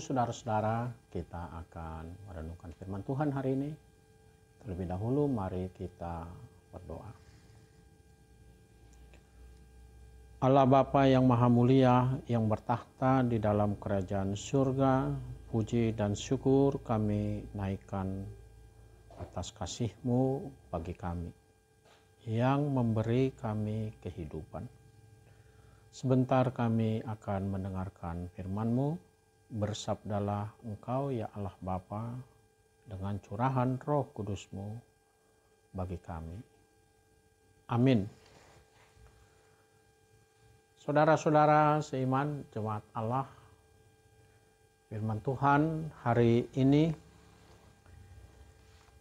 saudara-saudara, kita akan merenungkan firman Tuhan hari ini. Terlebih dahulu mari kita berdoa. Allah Bapa yang Maha Mulia, yang bertahta di dalam kerajaan surga, puji dan syukur kami naikkan atas kasih-Mu bagi kami, yang memberi kami kehidupan. Sebentar kami akan mendengarkan firman-Mu, bersabdalah engkau ya Allah Bapa dengan curahan roh kudusmu bagi kami. Amin. Saudara-saudara seiman jemaat Allah, firman Tuhan hari ini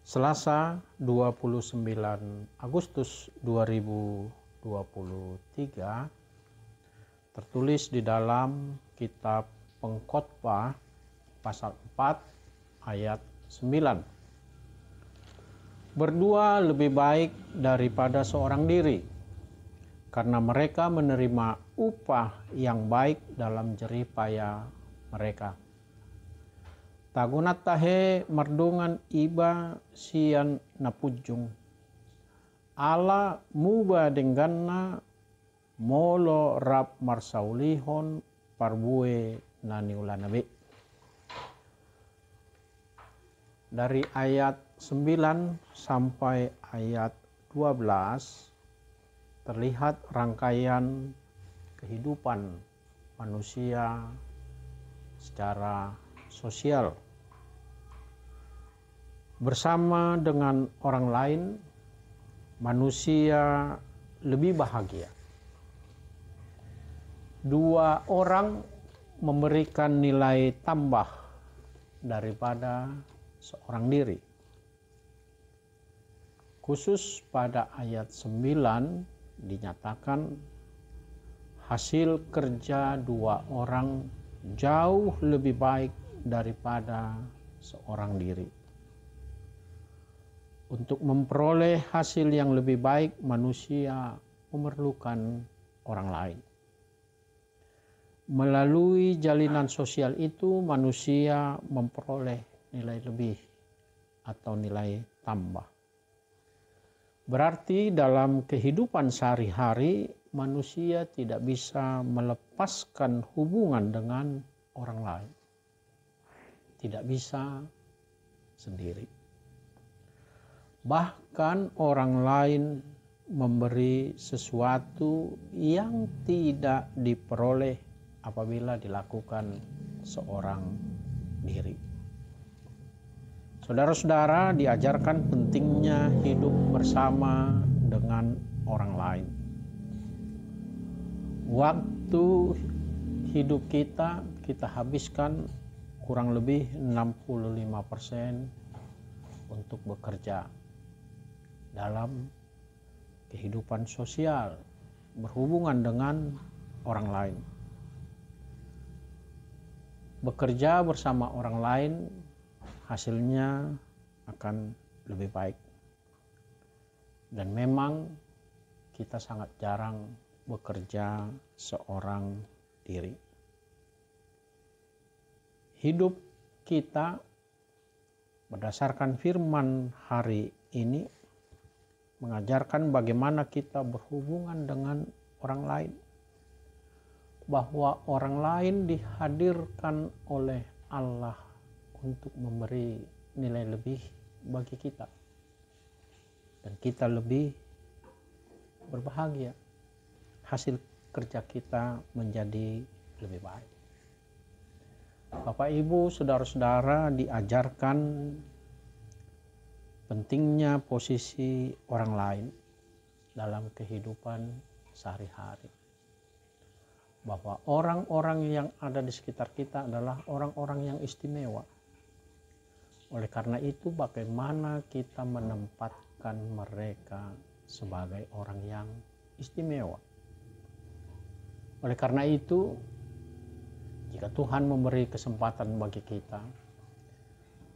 Selasa 29 Agustus 2023 tertulis di dalam kitab Pengkhotbah pasal 4 ayat 9. Berdua lebih baik daripada seorang diri karena mereka menerima upah yang baik dalam jerih payah mereka. Tagunat tahe merdungan iba sian napujung. Ala muba dengganna molo rap marsaulihon parbue nani nabi dari ayat 9 sampai ayat 12 terlihat rangkaian kehidupan manusia secara sosial bersama dengan orang lain manusia lebih bahagia dua orang memberikan nilai tambah daripada seorang diri. Khusus pada ayat 9 dinyatakan hasil kerja dua orang jauh lebih baik daripada seorang diri. Untuk memperoleh hasil yang lebih baik, manusia memerlukan orang lain. Melalui jalinan sosial itu manusia memperoleh nilai lebih atau nilai tambah. Berarti dalam kehidupan sehari-hari manusia tidak bisa melepaskan hubungan dengan orang lain. Tidak bisa sendiri. Bahkan orang lain memberi sesuatu yang tidak diperoleh apabila dilakukan seorang diri. Saudara-saudara diajarkan pentingnya hidup bersama dengan orang lain. Waktu hidup kita kita habiskan kurang lebih 65% untuk bekerja dalam kehidupan sosial berhubungan dengan orang lain bekerja bersama orang lain, hasilnya akan lebih baik. Dan memang kita sangat jarang bekerja seorang diri. Hidup kita berdasarkan firman hari ini mengajarkan bagaimana kita berhubungan dengan orang lain bahwa orang lain dihadirkan oleh Allah untuk memberi nilai lebih bagi kita dan kita lebih berbahagia hasil kerja kita menjadi lebih baik Bapak Ibu saudara-saudara diajarkan pentingnya posisi orang lain dalam kehidupan sehari-hari bahwa orang-orang yang ada di sekitar kita adalah orang-orang yang istimewa. Oleh karena itu, bagaimana kita menempatkan mereka sebagai orang yang istimewa? Oleh karena itu, jika Tuhan memberi kesempatan bagi kita,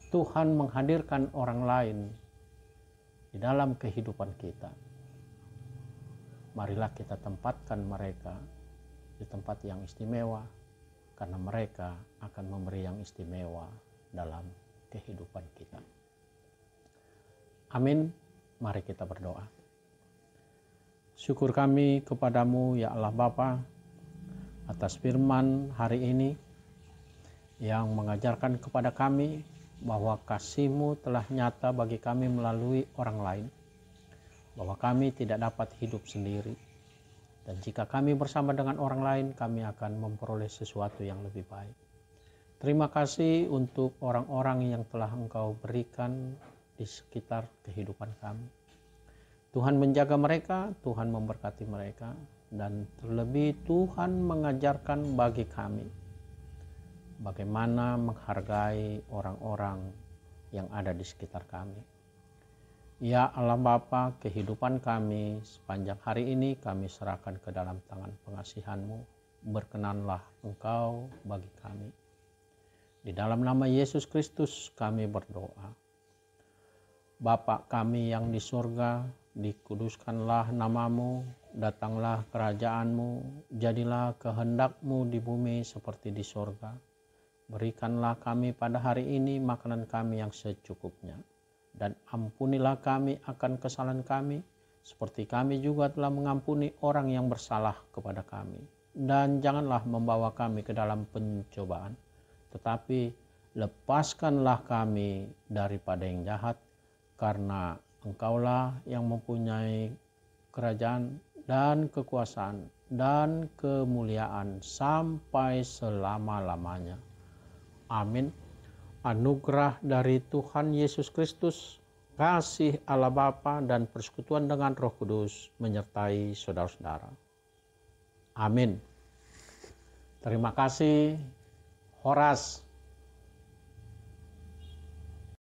Tuhan menghadirkan orang lain di dalam kehidupan kita. Marilah kita tempatkan mereka di tempat yang istimewa karena mereka akan memberi yang istimewa dalam kehidupan kita. Amin. Mari kita berdoa. Syukur kami kepadamu ya Allah Bapa atas firman hari ini yang mengajarkan kepada kami bahwa kasihmu telah nyata bagi kami melalui orang lain. Bahwa kami tidak dapat hidup sendiri, dan jika kami bersama dengan orang lain, kami akan memperoleh sesuatu yang lebih baik. Terima kasih untuk orang-orang yang telah Engkau berikan di sekitar kehidupan kami. Tuhan menjaga mereka, Tuhan memberkati mereka, dan terlebih Tuhan mengajarkan bagi kami bagaimana menghargai orang-orang yang ada di sekitar kami. Ya Allah Bapa, kehidupan kami sepanjang hari ini kami serahkan ke dalam tangan pengasihan-Mu. Berkenanlah Engkau bagi kami. Di dalam nama Yesus Kristus kami berdoa. Bapa kami yang di surga, dikuduskanlah namamu, datanglah kerajaanmu, jadilah kehendakmu di bumi seperti di surga. Berikanlah kami pada hari ini makanan kami yang secukupnya dan ampunilah kami akan kesalahan kami, seperti kami juga telah mengampuni orang yang bersalah kepada kami. Dan janganlah membawa kami ke dalam pencobaan, tetapi lepaskanlah kami daripada yang jahat, karena Engkaulah yang mempunyai kerajaan dan kekuasaan dan kemuliaan sampai selama-lamanya. Amin anugerah dari Tuhan Yesus Kristus, kasih Allah Bapa dan persekutuan dengan Roh Kudus menyertai saudara-saudara. Amin. Terima kasih Horas